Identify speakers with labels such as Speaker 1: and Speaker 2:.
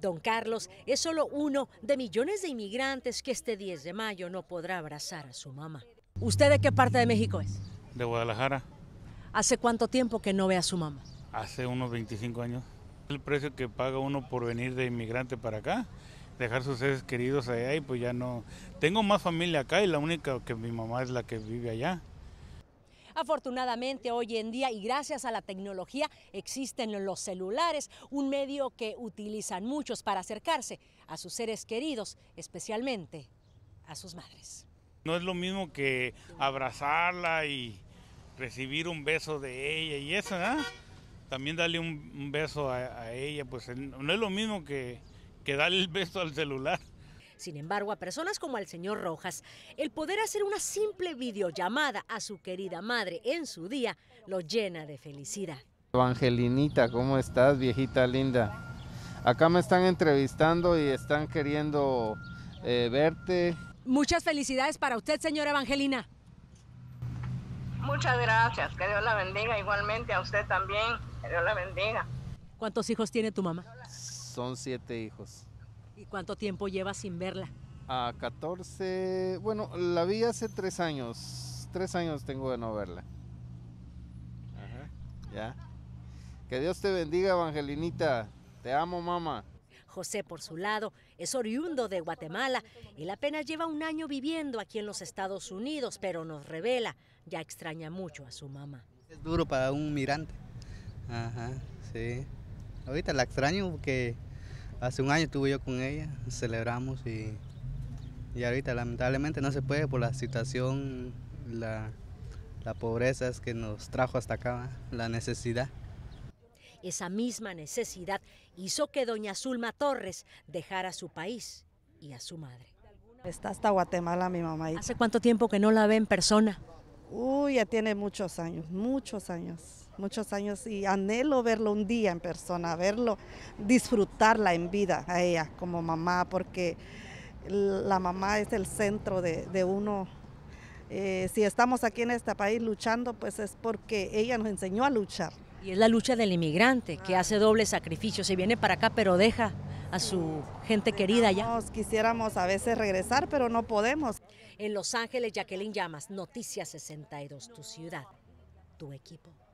Speaker 1: Don Carlos es solo uno de millones de inmigrantes que este 10 de mayo no podrá abrazar a su mamá. ¿Usted de qué parte de México es?
Speaker 2: De Guadalajara.
Speaker 1: ¿Hace cuánto tiempo que no ve a su mamá?
Speaker 2: Hace unos 25 años. El precio que paga uno por venir de inmigrante para acá, dejar sus seres queridos allá y pues ya no... Tengo más familia acá y la única que mi mamá es la que vive allá.
Speaker 1: Afortunadamente hoy en día y gracias a la tecnología existen los celulares, un medio que utilizan muchos para acercarse a sus seres queridos, especialmente a sus madres.
Speaker 2: No es lo mismo que abrazarla y recibir un beso de ella y eso, ¿eh? También darle un, beso a, ella, pues no es lo mismo que darle el beso al celular. Sin embargo, a personas como al
Speaker 1: señor Rojas, el poder hacer una simple videollamada a su querida madre en su día lo llena de felicidad.
Speaker 3: Evangelinita, ¿cómo estás, viejita linda? Acá me están entrevistando y están queriendo eh, verte.
Speaker 1: Muchas felicidades para usted, señora Evangelina. Muchas gracias, que Dios la bendiga igualmente a usted también, que Dios la bendiga. ¿Cuántos hijos tiene tu mamá?
Speaker 3: Son siete hijos.
Speaker 1: ¿Y cuánto tiempo lleva sin verla?
Speaker 3: A 14, bueno, la vi hace tres años, tres años tengo de no verla. Ajá, ya. Que Dios te bendiga, Evangelinita. Te amo, mamá.
Speaker 1: José, por su lado, es oriundo de Guatemala. Él apenas lleva un año viviendo aquí en los Estados Unidos, pero nos revela, ya extraña mucho a su mamá.
Speaker 2: Es duro para un migrante. Ajá, sí. Ahorita la extraño porque Hace un año estuve yo con ella, celebramos y, y ahorita lamentablemente no se puede por la situación, la, pobreza es que nos trajo hasta acá, la necesidad.
Speaker 1: Esa misma necesidad hizo que doña Zulma Torres dejara su país y a su madre. Está hasta
Speaker 4: Guatemala mi mamá. ¿Hace cuánto tiempo que no
Speaker 1: la ve en persona? Uy, ya tiene muchos
Speaker 4: años, muchos años, muchos años y anhelo verlo un día en persona, verlo, disfrutarla en vida a ella como mamá, porque la mamá es el centro de, uno. Eh, si estamos aquí en este país luchando, pues es
Speaker 1: porque ella nos enseñó a luchar. Y es la lucha del inmigrante que ah. hace doble sacrificio, se viene para acá pero deja a su gente querida allá. Nos quisiéramos a veces regresar, pero no podemos. En Los Ángeles, Jacqueline Llamas, Noticias 62, tu ciudad, tu equipo.